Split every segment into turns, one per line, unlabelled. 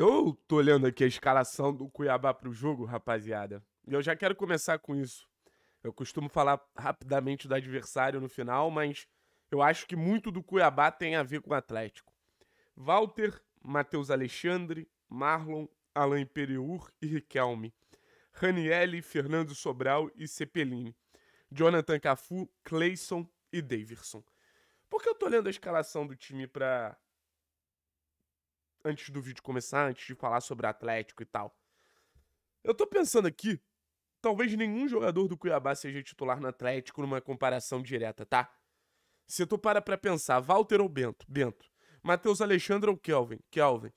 Eu tô olhando aqui a escalação do Cuiabá pro jogo, rapaziada. E eu já quero começar com isso. Eu costumo falar rapidamente do adversário no final, mas eu acho que muito do Cuiabá tem a ver com o Atlético. Walter, Matheus Alexandre, Marlon, Alain Pereur e Riquelme. Ranielli, Fernando Sobral e Cepelini. Jonathan Cafu, Clayson e Davidson. Por que eu tô olhando a escalação do time para antes do vídeo começar, antes de falar sobre Atlético e tal. Eu tô pensando aqui, talvez nenhum jogador do Cuiabá seja titular no Atlético numa comparação direta, tá? Se tu para pra pensar, Walter ou Bento? Bento. Matheus Alexandre ou Kelvin? Kelvin.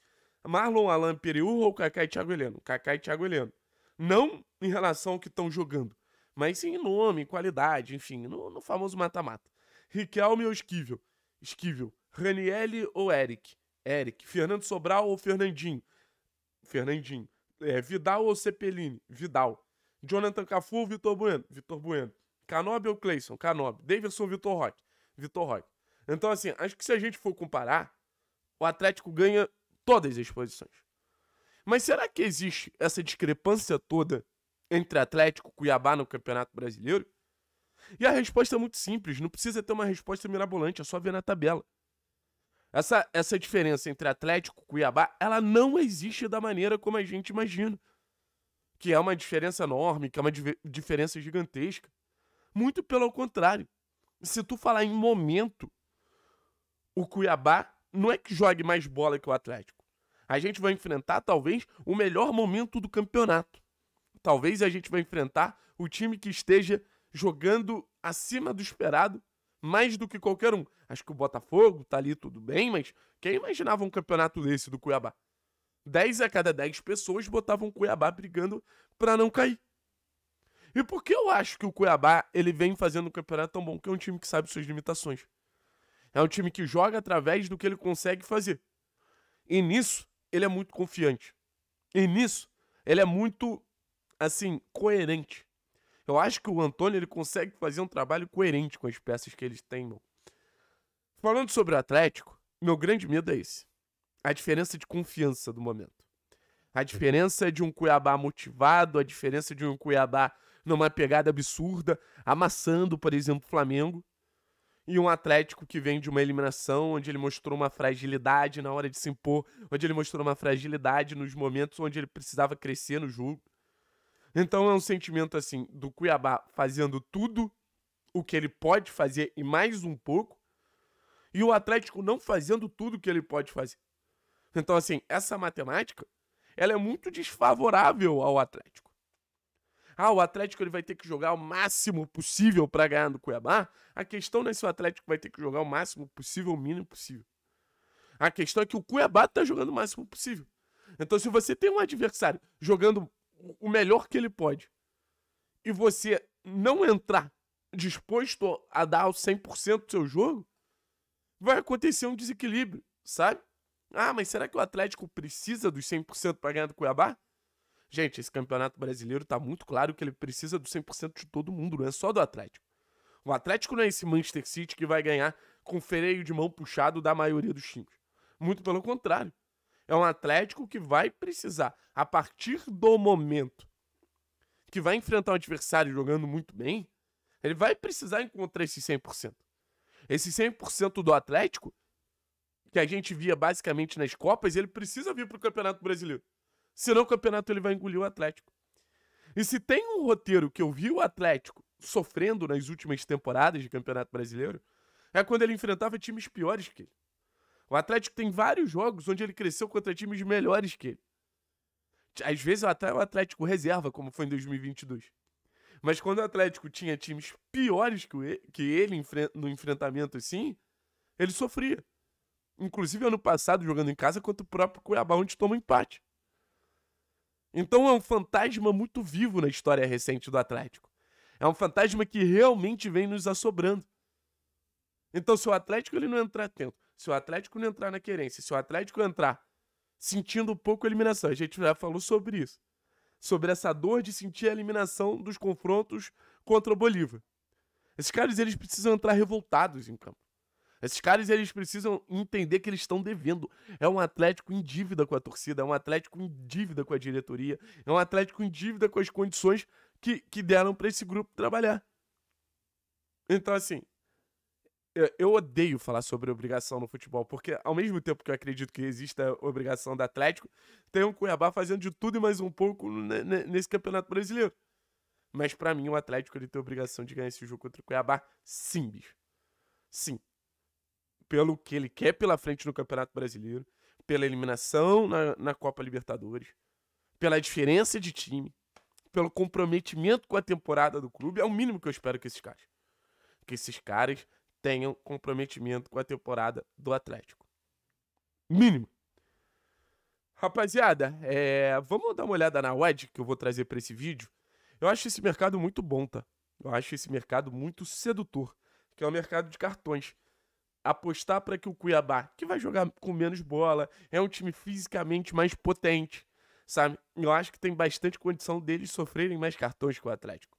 Marlon Alain Periur ou Kaká e Thiago Heleno? Kaká e Thiago Heleno. Não em relação ao que estão jogando, mas sim em nome, qualidade, enfim, no, no famoso mata-mata. Riquelme ou Esquivel? Esquivel. Raniele ou Eric? Eric. Fernando Sobral ou Fernandinho? Fernandinho. É, Vidal ou Cepelini? Vidal. Jonathan Cafu ou Vitor Bueno? Vitor Bueno. Canob ou Cleison? Canob. Davidson ou Vitor Roque? Vitor Roque. Então, assim, acho que se a gente for comparar, o Atlético ganha todas as posições. Mas será que existe essa discrepância toda entre Atlético e Cuiabá no Campeonato Brasileiro? E a resposta é muito simples, não precisa ter uma resposta mirabolante, é só ver na tabela. Essa, essa diferença entre Atlético e Cuiabá, ela não existe da maneira como a gente imagina. Que é uma diferença enorme, que é uma di diferença gigantesca. Muito pelo contrário. Se tu falar em momento, o Cuiabá não é que jogue mais bola que o Atlético. A gente vai enfrentar, talvez, o melhor momento do campeonato. Talvez a gente vai enfrentar o time que esteja jogando acima do esperado mais do que qualquer um. Acho que o Botafogo tá ali tudo bem, mas quem imaginava um campeonato desse do Cuiabá? 10 a cada 10 pessoas botavam o Cuiabá brigando para não cair. E por que eu acho que o Cuiabá ele vem fazendo um campeonato tão bom? Porque é um time que sabe suas limitações. É um time que joga através do que ele consegue fazer. E nisso, ele é muito confiante. E nisso, ele é muito, assim, coerente. Eu acho que o Antônio ele consegue fazer um trabalho coerente com as peças que eles têm, mano. Falando sobre o Atlético, meu grande medo é esse. A diferença de confiança do momento. A diferença de um Cuiabá motivado, a diferença de um Cuiabá numa pegada absurda, amassando, por exemplo, o Flamengo, e um Atlético que vem de uma eliminação onde ele mostrou uma fragilidade na hora de se impor, onde ele mostrou uma fragilidade nos momentos onde ele precisava crescer no jogo. Então é um sentimento assim do Cuiabá fazendo tudo o que ele pode fazer e mais um pouco, e o Atlético não fazendo tudo o que ele pode fazer. Então assim, essa matemática, ela é muito desfavorável ao Atlético. Ah, o Atlético ele vai ter que jogar o máximo possível para ganhar no Cuiabá. A questão não é se o Atlético vai ter que jogar o máximo possível, o mínimo possível. A questão é que o Cuiabá está jogando o máximo possível. Então, se você tem um adversário jogando o melhor que ele pode e você não entrar disposto a dar o 100% do seu jogo, vai acontecer um desequilíbrio, sabe? Ah, mas será que o Atlético precisa dos 100% para ganhar do Cuiabá? Gente, esse campeonato brasileiro tá muito claro que ele precisa do 100% de todo mundo, não é só do Atlético. O Atlético não é esse Manchester City que vai ganhar com freio de mão puxado da maioria dos times. Muito pelo contrário. É um Atlético que vai precisar, a partir do momento que vai enfrentar um adversário jogando muito bem, ele vai precisar encontrar esse 100%. Esse 100% do Atlético, que a gente via basicamente nas Copas, ele precisa vir para o Campeonato Brasileiro. Senão o campeonato ele vai engolir o Atlético. E se tem um roteiro que eu vi o Atlético sofrendo nas últimas temporadas de Campeonato Brasileiro, é quando ele enfrentava times piores que ele. O Atlético tem vários jogos onde ele cresceu contra times melhores que ele. Às vezes até o Atlético reserva, como foi em 2022. Mas quando o Atlético tinha times piores que ele no enfrentamento assim, ele sofria. Inclusive ano passado, jogando em casa contra o próprio Cuiabá, onde toma empate. Então é um fantasma muito vivo na história recente do Atlético. É um fantasma que realmente vem nos assobrando. Então, se o Atlético ele não entrar atento se o Atlético não entrar na querência, se o Atlético entrar sentindo pouco a eliminação, a gente já falou sobre isso. Sobre essa dor de sentir a eliminação dos confrontos contra o Bolívar. Esses caras eles precisam entrar revoltados em campo. Esses caras eles precisam entender que eles estão devendo. É um Atlético em dívida com a torcida, é um Atlético em dívida com a diretoria, é um Atlético em dívida com as condições que, que deram para esse grupo trabalhar. Então, assim, eu odeio falar sobre obrigação no futebol, porque ao mesmo tempo que eu acredito que exista a obrigação do Atlético, tem um Cuiabá fazendo de tudo e mais um pouco nesse Campeonato Brasileiro. Mas para mim, o Atlético ele tem a obrigação de ganhar esse jogo contra o Cuiabá, sim, bicho. Sim. Pelo que ele quer pela frente no Campeonato Brasileiro, pela eliminação na, na Copa Libertadores, pela diferença de time, pelo comprometimento com a temporada do clube, é o mínimo que eu espero que esses caras. Que esses caras tenham comprometimento com a temporada do Atlético. Mínimo. Rapaziada, é... vamos dar uma olhada na WED que eu vou trazer para esse vídeo. Eu acho esse mercado muito bom, tá? Eu acho esse mercado muito sedutor, que é o mercado de cartões. Apostar para que o Cuiabá, que vai jogar com menos bola, é um time fisicamente mais potente, sabe? Eu acho que tem bastante condição deles sofrerem mais cartões que o Atlético.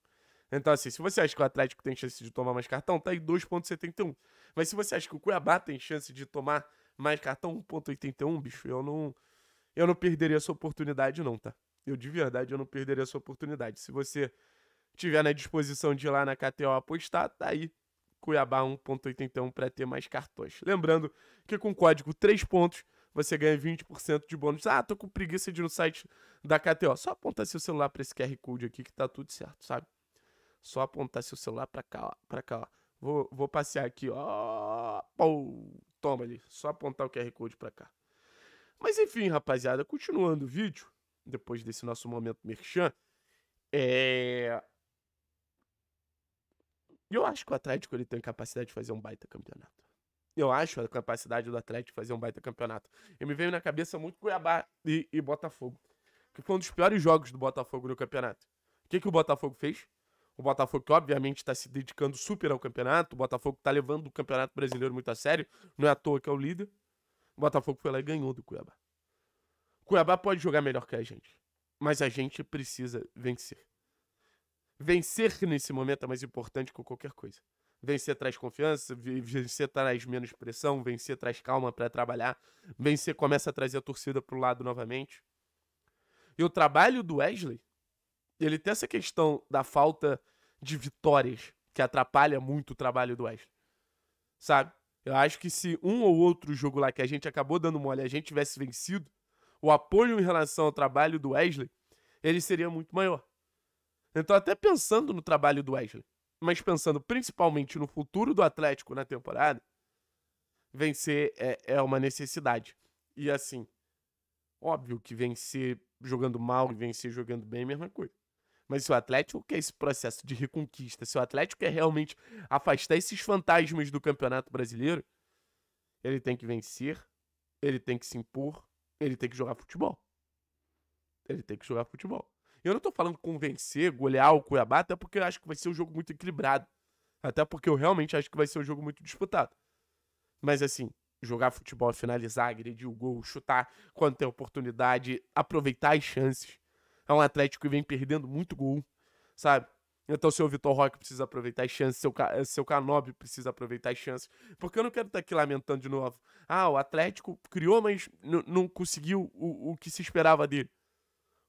Então, assim, se você acha que o Atlético tem chance de tomar mais cartão, tá aí 2,71. Mas se você acha que o Cuiabá tem chance de tomar mais cartão, 1,81, bicho, eu não. Eu não perderia essa oportunidade, não, tá? Eu de verdade eu não perderia essa oportunidade. Se você tiver na disposição de ir lá na KTO apostar, tá aí. Cuiabá 1.81 para ter mais cartões. Lembrando que com o código 3 pontos você ganha 20% de bônus. Ah, tô com preguiça de ir no site da KTO. Só apontar seu celular para esse QR Code aqui que tá tudo certo, sabe? Só apontar seu celular pra cá, ó, cá, ó. Vou, vou passear aqui, ó. Pou, toma ali. Só apontar o QR Code pra cá. Mas enfim, rapaziada, continuando o vídeo, depois desse nosso momento merchan, é... Eu acho que o Atlético ele tem capacidade de fazer um baita campeonato. Eu acho a capacidade do Atlético fazer um baita campeonato. E me veio na cabeça muito Cuiabá e, e Botafogo. Que foi um dos piores jogos do Botafogo no campeonato. O que, que o Botafogo fez? O Botafogo, que obviamente está se dedicando super ao campeonato. O Botafogo está levando o campeonato brasileiro muito a sério. Não é à toa que é o líder. O Botafogo foi lá e ganhou do Cuiabá. O Cuiabá pode jogar melhor que a gente. Mas a gente precisa vencer. Vencer nesse momento é mais importante que qualquer coisa. Vencer traz confiança, vencer traz menos pressão, vencer traz calma para trabalhar, vencer começa a trazer a torcida pro lado novamente. E o trabalho do Wesley ele tem essa questão da falta de vitórias que atrapalha muito o trabalho do Wesley. Sabe? Eu acho que se um ou outro jogo lá que a gente acabou dando mole, a gente tivesse vencido, o apoio em relação ao trabalho do Wesley, ele seria muito maior. Então, até pensando no trabalho do Wesley, mas pensando principalmente no futuro do Atlético na temporada, vencer é, é uma necessidade. E assim, óbvio que vencer jogando mal e vencer jogando bem é a mesma coisa. Mas se o Atlético quer esse processo de reconquista, se o Atlético quer realmente afastar esses fantasmas do Campeonato Brasileiro, ele tem que vencer, ele tem que se impor, ele tem que jogar futebol. Ele tem que jogar futebol. Eu não tô falando com vencer, golear o Cuiabá, até porque eu acho que vai ser um jogo muito equilibrado. Até porque eu realmente acho que vai ser um jogo muito disputado. Mas assim, jogar futebol, finalizar, agredir o gol, chutar quando tem oportunidade, aproveitar as chances. É um Atlético que vem perdendo muito gol, sabe? Então, seu Vitor Roque precisa aproveitar as chances, seu, seu Canobi precisa aproveitar as chances. Porque eu não quero estar aqui lamentando de novo. Ah, o Atlético criou, mas não conseguiu o, o que se esperava dele.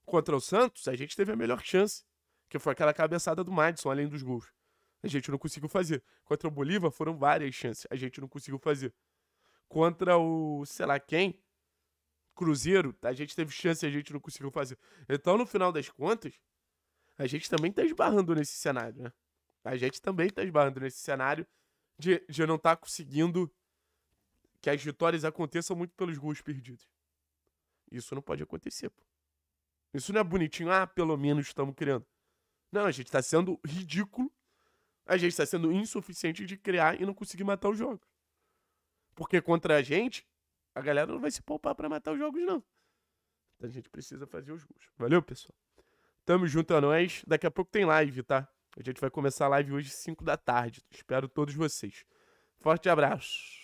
Contra o Santos, a gente teve a melhor chance, que foi aquela cabeçada do Madison, além dos gols. A gente não conseguiu fazer. Contra o Bolívar, foram várias chances, a gente não conseguiu fazer. Contra o, sei lá quem, Cruzeiro, a gente teve chance e a gente não conseguiu fazer. Então, no final das contas, a gente também tá esbarrando nesse cenário, né? A gente também tá esbarrando nesse cenário de, de não estar tá conseguindo que as vitórias aconteçam muito pelos gols perdidos. Isso não pode acontecer, pô. Isso não é bonitinho, ah, pelo menos estamos criando. Não, a gente tá sendo ridículo. A gente tá sendo insuficiente de criar e não conseguir matar os jogos. Porque contra a gente, a galera não vai se poupar para matar os jogos, não. Então a gente precisa fazer os gols. Valeu, pessoal? Tamo junto a é nós. Daqui a pouco tem live, tá? A gente vai começar a live hoje, 5 da tarde. Espero todos vocês. Forte abraço.